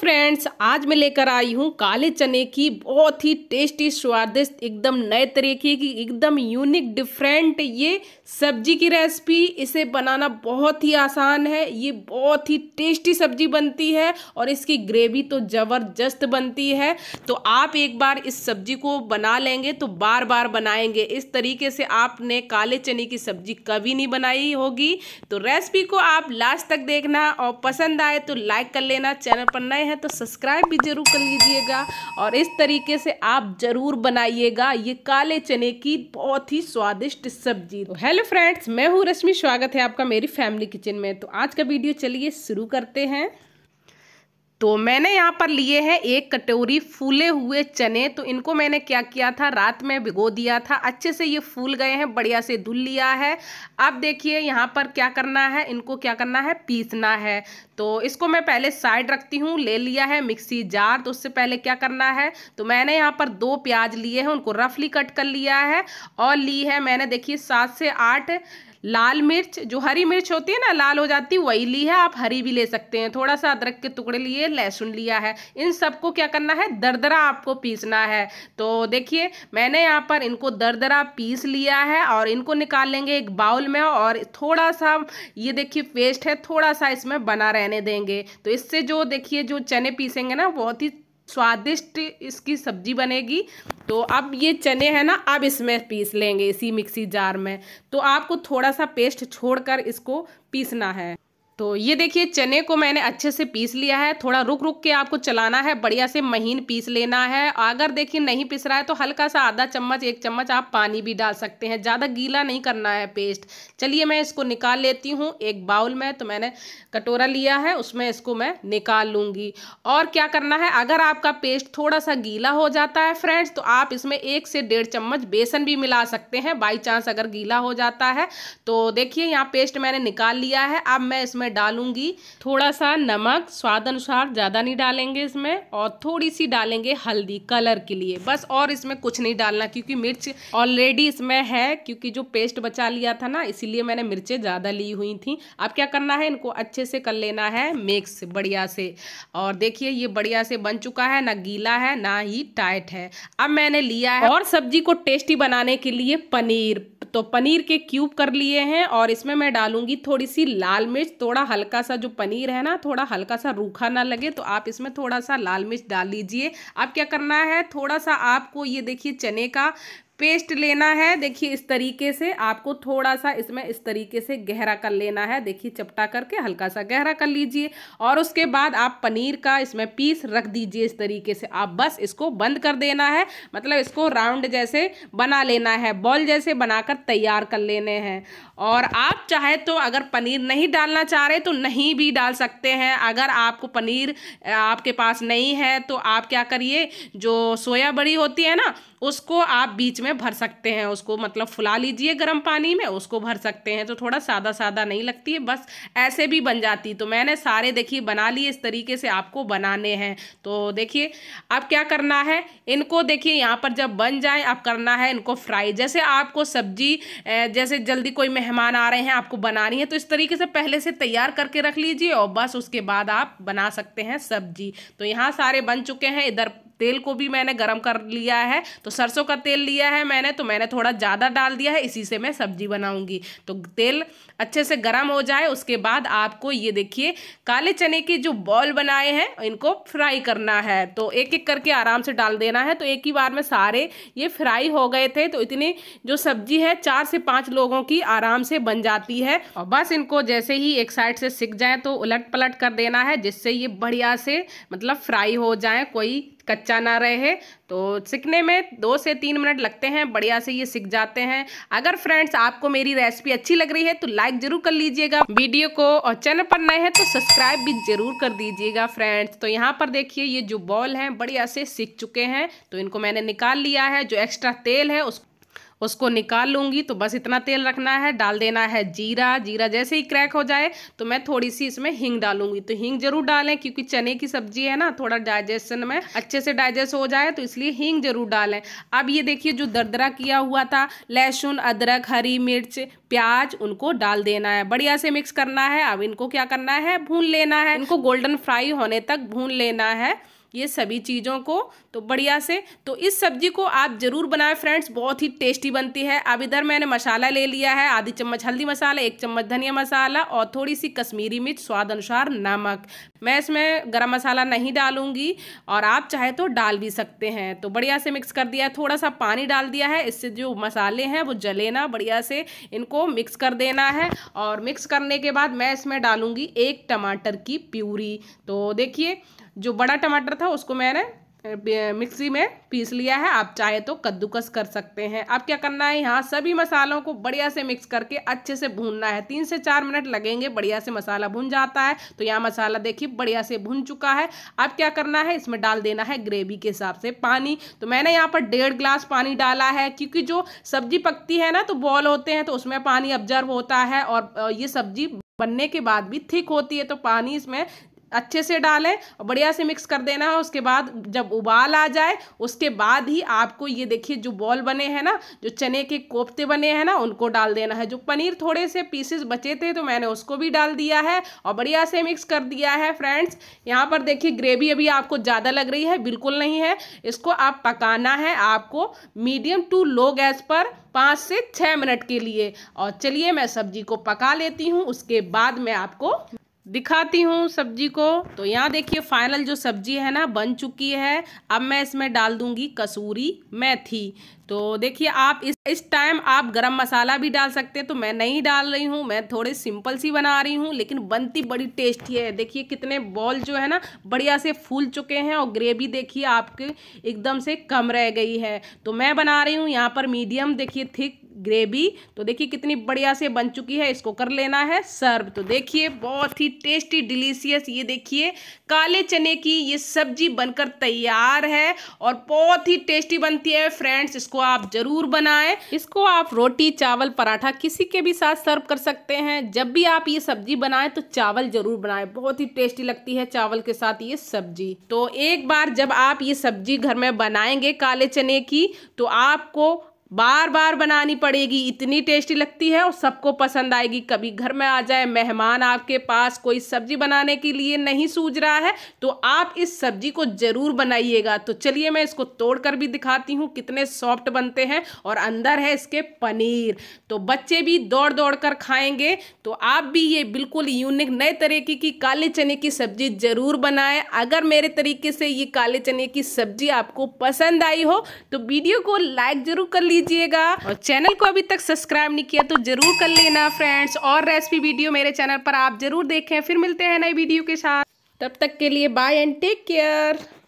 friends आज मैं लेकर आई हूँ काले चने की बहुत ही टेस्टी स्वादिष्ट एकदम नए तरीके की एकदम यूनिक डिफरेंट ये सब्जी की रेसिपी इसे बनाना बहुत ही आसान है ये बहुत ही टेस्टी सब्जी बनती है और इसकी ग्रेवी तो ज़बरदस्त बनती है तो आप एक बार इस सब्जी को बना लेंगे तो बार बार बनाएंगे इस तरीके से आपने काले चने की सब्जी कभी नहीं बनाई होगी तो रेसिपी को आप लास्ट तक देखना और पसंद आए तो लाइक कर लेना चैनल पर नए नए हैं तो सब्सक्राइब भी जरूर कर लीजिएगा और इस तरीके से आप ज़रूर बनाइएगा ये काले चने की बहुत ही स्वादिष्ट सब्जी तो हेलो फ्रेंड्स मैं हूँ रश्मि स्वागत है आपका मेरी फैमिली किचन में तो आज का वीडियो चलिए शुरू करते हैं तो मैंने यहाँ पर लिए हैं एक कटोरी फूले हुए चने तो इनको मैंने क्या किया था रात में भिगो दिया था अच्छे से ये फूल गए हैं बढ़िया से धुल लिया है अब देखिए यहाँ पर क्या करना है इनको क्या करना है पीसना है तो इसको मैं पहले साइड रखती हूँ ले लिया है मिक्सी जार तो उससे पहले क्या करना है तो मैंने यहाँ पर दो प्याज लिए हैं उनको रफली कट कर लिया है और ली है मैंने देखिए सात से आठ लाल मिर्च जो हरी मिर्च होती है ना लाल हो जाती है वही ली है आप हरी भी ले सकते हैं थोड़ा सा अदरक के टुकड़े लिए लहसुन लिया है इन सबको क्या करना है दरदरा आपको पीसना है तो देखिए मैंने यहाँ पर इनको दरदरा पीस लिया है और इनको निकाल लेंगे एक बाउल में और थोड़ा सा ये देखिए पेस्ट है थोड़ा सा इसमें बना रहने देंगे तो इससे जो देखिए जो चने पीसेंगे ना बहुत ही स्वादिष्ट इसकी सब्जी बनेगी तो अब ये चने हैं ना अब इसमें पीस लेंगे इसी मिक्सी जार में तो आपको थोड़ा सा पेस्ट छोड़कर इसको पीसना है तो ये देखिए चने को मैंने अच्छे से पीस लिया है थोड़ा रुक रुक के आपको चलाना है बढ़िया से महीन पीस लेना है अगर देखिए नहीं पिस रहा है तो हल्का सा आधा चम्मच एक चम्मच आप पानी भी डाल सकते हैं ज़्यादा गीला नहीं करना है पेस्ट चलिए मैं इसको निकाल लेती हूँ एक बाउल में तो मैंने कटोरा लिया है उसमें इसको मैं निकाल लूँगी और क्या करना है अगर आपका पेस्ट थोड़ा सा गीला हो जाता है फ्रेंड्स तो आप इसमें एक से डेढ़ चम्मच बेसन भी मिला सकते हैं बाई चांस अगर गीला हो जाता है तो देखिए यहाँ पेस्ट मैंने निकाल लिया है अब मैं इसमें डालूंगी थोड़ा सा नमक स्वाद अनुसार ज़्यादा नहीं डालेंगे इसमें और थोड़ी सी डालेंगे हल्दी कलर के लिए बस और इसमें कुछ नहीं डालना क्योंकि मिर्च ऑलरेडी इसमें है क्योंकि जो पेस्ट बचा लिया था ना इसीलिए मैंने मिर्चें ज़्यादा ली हुई थी अब क्या करना है इनको अच्छे से कर लेना है मिक्स बढ़िया से और देखिए ये बढ़िया से बन चुका है ना गीला है ना ही टाइट है अब मैंने लिया है और सब्जी को टेस्टी बनाने के लिए पनीर तो पनीर के क्यूब कर लिए हैं और इसमें मैं डालूंगी थोड़ी सी लाल मिर्च थोड़ा थोड़ा हल्का सा जो पनीर है ना थोड़ा हल्का सा रूखा ना लगे तो आप इसमें थोड़ा सा लाल मिर्च डाल लीजिए आप क्या करना है थोड़ा सा आपको ये देखिए चने का पेस्ट लेना है देखिए इस तरीके से आपको थोड़ा सा इसमें इस तरीके से गहरा कर लेना है देखिए चपटा करके हल्का सा गहरा कर लीजिए और उसके बाद आप पनीर का इसमें पीस रख दीजिए इस तरीके से आप बस इसको बंद कर देना है मतलब इसको राउंड जैसे बना लेना है बॉल जैसे बनाकर तैयार कर लेने हैं और आप चाहे तो अगर पनीर नहीं डालना चाह रहे तो नहीं भी डाल सकते हैं अगर आपको पनीर आपके पास नहीं है तो आप क्या करिए जो सोया बड़ी होती है ना उसको आप बीच में भर सकते हैं उसको मतलब फुला लीजिए गर्म पानी में उसको भर सकते हैं तो थोड़ा सादा सादा नहीं लगती है बस ऐसे भी बन जाती तो मैंने सारे देखिए बना लिए इस तरीके से आपको बनाने हैं तो देखिए अब क्या करना है इनको देखिए यहाँ पर जब बन जाए अब करना है इनको फ्राई जैसे आपको सब्जी जैसे जल्दी कोई मेहमान आ रहे हैं आपको बनानी है तो इस तरीके से पहले से तैयार करके रख लीजिए और बस उसके बाद आप बना सकते हैं सब्जी तो यहाँ सारे बन चुके हैं इधर तेल को भी मैंने गर्म कर लिया है तो सरसों का तेल लिया है मैंने तो मैंने थोड़ा ज़्यादा डाल दिया है इसी से मैं सब्जी बनाऊँगी तो तेल अच्छे से गर्म हो जाए उसके बाद आपको ये देखिए काले चने के जो बॉल बनाए हैं इनको फ्राई करना है तो एक एक करके आराम से डाल देना है तो एक ही बार में सारे ये फ्राई हो गए थे तो इतनी जो सब्जी है चार से पाँच लोगों की आराम से बन जाती है और बस इनको जैसे ही एक साइड से सिक जाए तो उलट पलट कर देना है जिससे ये बढ़िया से मतलब फ्राई हो जाए कोई कच्चा ना रहे तो सीखने में दो से तीन मिनट लगते हैं बढ़िया से ये सीख जाते हैं अगर फ्रेंड्स आपको मेरी रेसिपी अच्छी लग रही है तो लाइक जरूर कर लीजिएगा वीडियो को और चैनल पर नए हैं तो सब्सक्राइब भी जरूर कर दीजिएगा फ्रेंड्स तो यहाँ पर देखिए ये जो बॉल हैं बढ़िया से सीख चुके हैं तो इनको मैंने निकाल लिया है जो एक्स्ट्रा तेल है उसको उसको निकाल लूँगी तो बस इतना तेल रखना है डाल देना है जीरा जीरा जैसे ही क्रैक हो जाए तो मैं थोड़ी सी इसमें हींग डालूंगी तो हींग जरूर डालें क्योंकि चने की सब्जी है ना थोड़ा डाइजेशन में अच्छे से डाइजेस्ट हो जाए तो इसलिए हींग जरूर डालें अब ये देखिए जो दरदरा किया हुआ था लहसुन अदरक हरी मिर्च प्याज उनको डाल देना है बढ़िया से मिक्स करना है अब इनको क्या करना है भून लेना है इनको गोल्डन फ्राई होने तक भून लेना है ये सभी चीज़ों को तो बढ़िया से तो इस सब्जी को आप ज़रूर बनाएं फ्रेंड्स बहुत ही टेस्टी बनती है अब इधर मैंने मसाला ले लिया है आधी चम्मच हल्दी मसाला एक चम्मच धनिया मसाला और थोड़ी सी कश्मीरी मिर्च स्वाद अनुसार नमक मैं इसमें गरम मसाला नहीं डालूंगी और आप चाहे तो डाल भी सकते हैं तो बढ़िया से मिक्स कर दिया है थोड़ा सा पानी डाल दिया है इससे जो मसाले हैं वो जले ना बढ़िया से इनको मिक्स कर देना है और मिक्स करने के बाद मैं इसमें डालूंगी एक टमाटर की प्यूरी तो देखिए जो बड़ा टमाटर था उसको मैंने मिक्सी में पीस लिया है आप चाहे तो कद्दूकस कर सकते हैं अब क्या करना है यहाँ सभी मसालों को बढ़िया से मिक्स करके अच्छे से भूनना है तीन से चार मिनट लगेंगे बढ़िया से मसाला भून जाता है तो यहाँ मसाला देखिए बढ़िया से भून चुका है अब क्या करना है इसमें डाल देना है ग्रेवी के हिसाब से पानी तो मैंने यहाँ पर डेढ़ ग्लास पानी डाला है क्योंकि जो सब्जी पकती है ना तो बॉल होते हैं तो उसमें पानी ऑब्जर्व होता है और ये सब्जी बनने के बाद भी थिक होती है तो पानी इसमें अच्छे से डालें और बढ़िया से मिक्स कर देना है उसके बाद जब उबाल आ जाए उसके बाद ही आपको ये देखिए जो बॉल बने हैं ना जो चने के कोफ्ते बने हैं ना उनको डाल देना है जो पनीर थोड़े से पीसेस बचे थे तो मैंने उसको भी डाल दिया है और बढ़िया से मिक्स कर दिया है फ्रेंड्स यहाँ पर देखिए ग्रेवी अभी आपको ज़्यादा लग रही है बिल्कुल नहीं है इसको आप पकाना है आपको मीडियम टू लो गैस पर पाँच से छः मिनट के लिए और चलिए मैं सब्जी को पका लेती हूँ उसके बाद मैं आपको दिखाती हूँ सब्जी को तो यहाँ देखिए फाइनल जो सब्जी है ना बन चुकी है अब मैं इसमें डाल दूँगी कसूरी मेथी तो देखिए आप इस इस टाइम आप गरम मसाला भी डाल सकते हैं तो मैं नहीं डाल रही हूँ मैं थोड़े सिंपल सी बना रही हूँ लेकिन बनती बड़ी टेस्टी है देखिए कितने बॉल जो है ना बढ़िया से फूल चुके हैं और ग्रेवी देखिए आपके एकदम से कम रह गई है तो मैं बना रही हूँ यहाँ पर मीडियम देखिए थिक ग्रेवी तो देखिए कितनी बढ़िया से बन चुकी है इसको कर लेना है सर्व तो देखिए बहुत ही टेस्टी डिलीशियस ये देखिए काले चने की ये सब्जी बनकर तैयार है और बहुत ही टेस्टी बनती है फ्रेंड्स इसको आप ज़रूर बनाएं इसको आप रोटी चावल पराठा किसी के भी साथ सर्व कर सकते हैं जब भी आप ये सब्जी बनाएं तो चावल ज़रूर बनाएं बहुत ही टेस्टी लगती है चावल के साथ ये सब्जी तो एक बार जब आप ये सब्जी घर में बनाएंगे काले चने की तो आपको बार बार बनानी पड़ेगी इतनी टेस्टी लगती है और सबको पसंद आएगी कभी घर में आ जाए मेहमान आपके पास कोई सब्जी बनाने के लिए नहीं सूझ रहा है तो आप इस सब्जी को ज़रूर बनाइएगा तो चलिए मैं इसको तोड़ कर भी दिखाती हूँ कितने सॉफ्ट बनते हैं और अंदर है इसके पनीर तो बच्चे भी दौड़ दौड़ कर खाएंगे तो आप भी ये बिल्कुल यूनिक नए तरीके की काले चने की सब्जी ज़रूर बनाए अगर मेरे तरीके से ये काले चने की सब्जी आपको पसंद आई हो तो वीडियो को लाइक ज़रूर कर लीजिए दीजिएगा और चैनल को अभी तक सब्सक्राइब नहीं किया तो जरूर कर लेना फ्रेंड्स और रेसिपी वीडियो मेरे चैनल पर आप जरूर देखें फिर मिलते हैं नई वीडियो के साथ तब तक के लिए बाय एंड टेक केयर